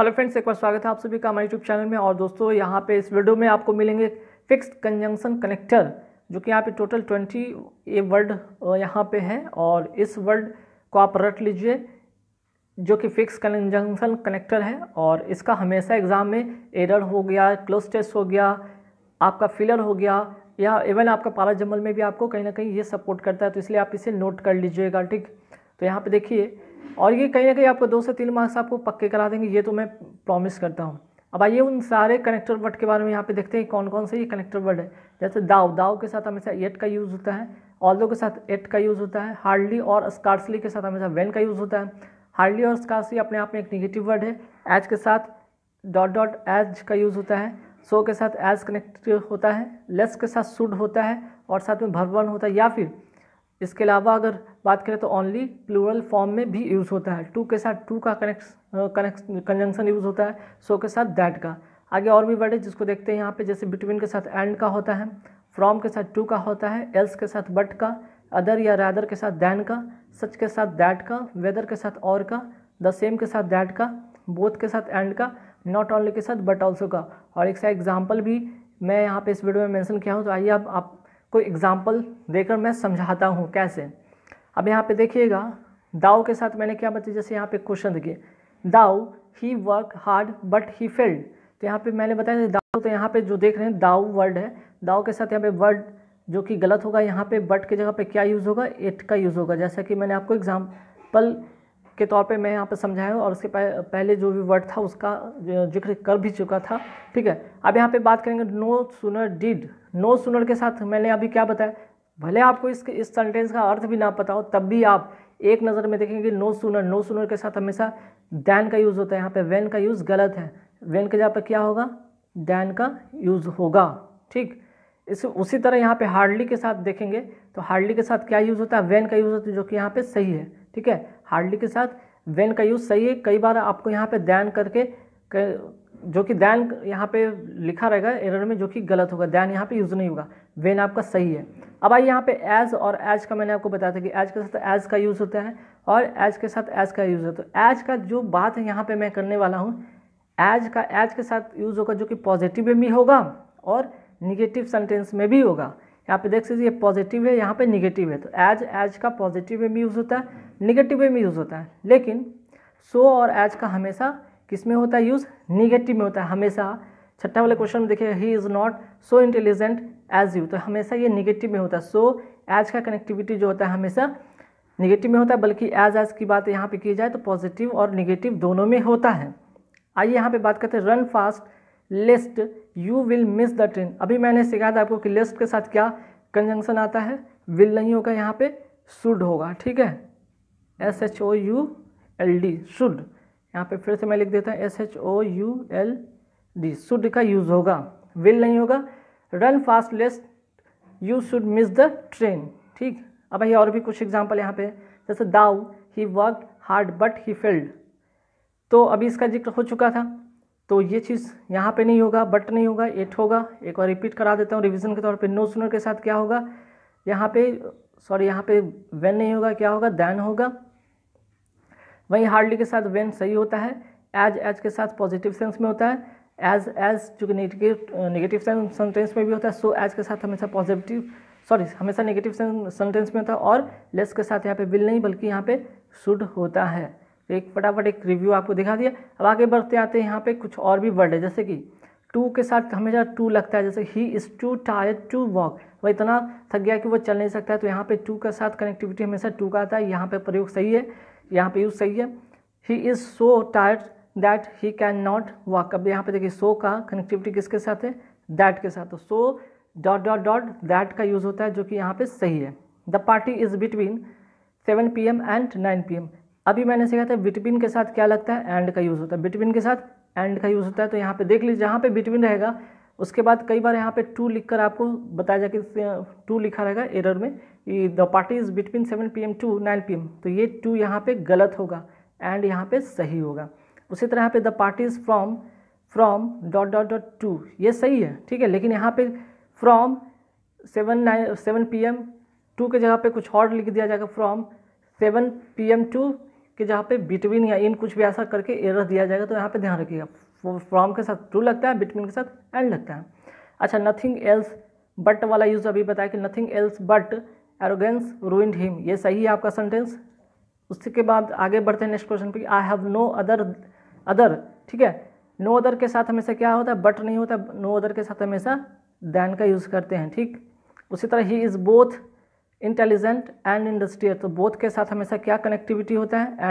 hello friends एक बार स्वागत है आप सभी का हमारे यूट्यूब चैनल में और दोस्तों यहाँ पे इस वीडियो में आपको मिलेंगे फिक्स्ड कंजंक्शन कनेक्टर जो कि यहाँ पे टोटल ट्वेंटी ए वर्ड यहाँ पे है और इस वर्ड को आप रट लीजिए जो कि फिक्स कंजंक्शन कनेक्टर है और इसका हमेशा एग्ज़ाम में एरर हो गया क्लोज टेस्ट हो गया आपका फिलर हो गया या इवन आपका पारा जमल में भी आपको कहीं ना कहीं ये सपोर्ट करता है तो इसलिए आप इसे नोट कर लीजिएगा ठीक तो यहाँ पे देखिए और ये कहीं ना कहीं आपको दो से तीन मार्क्स आपको पक्के करा देंगे ये तो मैं प्रॉमिस करता हूँ अब आइए उन सारे कनेक्टर वर्ड के बारे में यहाँ पे देखते हैं कौन कौन से ये कनेक्टर वर्ड है जैसे दाव दाव के साथ हमेशा एट का यूज़ होता है ऑल्दो के साथ एट का यूज़ होता है हार्डली और स्कार्सली के साथ हमेशा वेन का यूज़ होता है हार्डली और स्कार्सली अपने आप में एक निगेटिव वर्ड है एज के साथ डॉट डॉट एज का यूज़ होता है सो के साथ एज कनेक्ट होता है लेस के साथ सुड होता है और साथ में भरवन होता है या फिर इसके अलावा अगर बात करें तो ओनली प्लूरल फॉर्म में भी यूज़ होता है टू के साथ टू का कनेक्स कनेक्स कंजंक्शन यूज़ होता है सो के साथ दैट का आगे और भी वर्ड जिसको देखते हैं यहाँ पे जैसे बिटवीन के साथ एंड का होता है फ्रॉम के साथ टू का होता है एल्स के साथ बट का अदर या रैदर के साथ दैन का सच के साथ दैट का वेदर के साथ और का द सेम के साथ दैट का बोथ के साथ एंड का नॉट ओनली के साथ बट ऑल्सो का और एक सा एग्जाम्पल भी मैं यहाँ पे इस वीडियो में मेंशन किया हूँ तो आइए अब आप, आप कोई एग्ज़ाम्पल देकर मैं समझाता हूँ कैसे अब यहाँ पे देखिएगा दाऊ के साथ मैंने क्या बताया जैसे यहाँ पे क्वेश्चन देखिए though he work hard but he failed तो यहाँ पे मैंने बताया दाऊ तो यहाँ पे जो देख रहे हैं दाऊ वर्ड है दाऊ के साथ यहाँ पे वर्ड जो कि गलत होगा यहाँ पे बट की जगह पे क्या यूज़ होगा एट का यूज़ होगा जैसा कि मैंने आपको एग्जाम्पल के तौर पे मैं यहाँ पे समझाया हूँ और उसके पहले जो भी वर्ड था उसका जिक्र कर भी चुका था ठीक है अब यहाँ पे बात करेंगे no sooner did no sooner के साथ मैंने अभी क्या बताया भले आपको इस इस सेंटेंस का अर्थ भी ना पता हो तब भी आप एक नज़र में देखेंगे नो सुनर नो सुनर के साथ हमेशा दैन का यूज़ होता है यहाँ पे वैन का यूज़ गलत है वैन के जहाँ पर क्या होगा दैन का यूज़ होगा ठीक इस उसी तरह यहाँ पे हार्डली के साथ देखेंगे तो हार्डली के साथ क्या यूज़ होता है वैन का यूज़ होता है जो कि यहाँ पे सही है ठीक है हार्डली के साथ वैन का यूज़ सही है कई बार आपको यहाँ पे दैन करके जो कि दैन यहाँ पे लिखा रहेगा एरर में जो कि गलत होगा दैन यहाँ पे यूज़ नहीं होगा वेन आपका सही है अब आइए यहाँ पे एज और एज का मैंने आपको बताया था कि एज के साथ एज का यूज़ होता है और एज के साथ एज का यूज़ होता है एज तो का जो बात है यहाँ पे मैं करने वाला हूँ एज का एज के साथ यूज़ होगा जो कि पॉजिटिव में भी होगा और निगेटिव सेंटेंस में भी होगा यहाँ पे देख सकते पॉजिटिव है यहाँ पे निगेटिव है तो एज एज का पॉजिटिव में भी यूज़ होता है निगेटिव में भी यूज़ होता है लेकिन सो और एज का हमेशा किस में होता है यूज़ निगेटिव में होता है हमेशा छठा वाले क्वेश्चन में देखिए he is not so intelligent as you तो हमेशा ये निगेटिव में होता है सो एज का कनेक्टिविटी जो होता है हमेशा निगेटिव में होता है बल्कि एज एज की बात यहाँ पे की जाए तो पॉजिटिव और निगेटिव दोनों में होता है आइए यहाँ पे बात करते हैं run fast lest you will miss the train अभी मैंने सिखाया था आपको कि लेस्ट के साथ क्या कंजंक्शन आता है विल नहीं होगा यहाँ पे शुड होगा ठीक है S H O U L D should यहाँ पे फिर से मैं लिख देता हूँ S H O U L D should का यूज़ होगा विल नहीं होगा run fast less you should miss the train ठीक अब भाई और भी कुछ एग्जाम्पल यहाँ पे जैसे though he work hard but he failed तो अभी इसका जिक्र हो चुका था तो ये चीज़ यहाँ पे नहीं होगा बट नहीं होगा एट होगा एक बार रिपीट करा देता हूँ रिविजन के तौर पे नो सुनर के साथ क्या होगा यहाँ पे सॉरी यहाँ पे वेन नहीं होगा क्या होगा दैन होगा वहीं हार्डली के साथ वेन सही होता है एज एज के साथ पॉजिटिव सेंस में होता है एज एज जो कि नेगेटिव नेगेटिव सेंटेंस में भी होता है सो एज के साथ हमेशा पॉजिटिव सॉरी हमेशा नेगेटिव सेंटेंस में होता है और लेस के साथ यहाँ पे विल नहीं बल्कि यहाँ पे शुड होता है तो एक फटाफट एक रिव्यू आपको दिखा दिया अब आगे बढ़ते आते हैं यहाँ पे कुछ और भी वर्ड है जैसे कि टू के साथ हमेशा टू लगता है जैसे he is too tired to walk वह इतना थक गया कि वो चल नहीं सकता है तो यहाँ पे टू के साथ कनेक्टिविटी हमेशा टू का आता है यहाँ पे प्रयोग सही है यहाँ पे यूज़ सही है he is so tired that he can not walk अब यहाँ पे देखिए सो का कनेक्टिविटी किसके साथ है दैट के साथ so dot dot dot that का यूज़ होता है जो कि यहाँ पे सही है the party is between seven P M and nine P M अभी मैंने सीखा था बिटवीन के साथ क्या लगता है एंड का यूज़ होता है बिटवीन के साथ एंड का यूज़ होता है तो यहाँ पे देख लीजिए जहाँ पे बिटवीन रहेगा उसके बाद कई बार यहाँ पे टू लिख कर आपको बताया जाए कि टू लिखा रहेगा एरर में the party is between seven P M to nine P M तो ये टू यहाँ पे गलत होगा एंड यहाँ पे सही होगा उसी तरह यहाँ पे the party is from from dot dot dot to ये सही है ठीक है लेकिन यहाँ पे from seven nine seven P M to के जगह पे कुछ और लिख दिया जाएगा from seven P M to के जहाँ पे बिटवीन या इन कुछ भी ऐसा करके एरर दिया जाएगा तो यहाँ पे ध्यान रखिएगा फ्रॉम के साथ टू लगता है बिटवीन के साथ एंड लगता है अच्छा नथिंग एल्स बट वाला यूज़ अभी बताया कि nothing else but arrogance ruined him ये सही है आपका सेंटेंस उसके बाद आगे बढ़ते हैं नेक्स्ट क्वेश्चन पे I have no other other ठीक है नो अदर के साथ हमेशा क्या होता है बट नहीं होता नो अदर के साथ हमेशा दैन का यूज़ करते हैं ठीक उसी तरह he is both intelligent and industrial तो बोथ के साथ हमेशा क्या कनेक्टिविटी होता है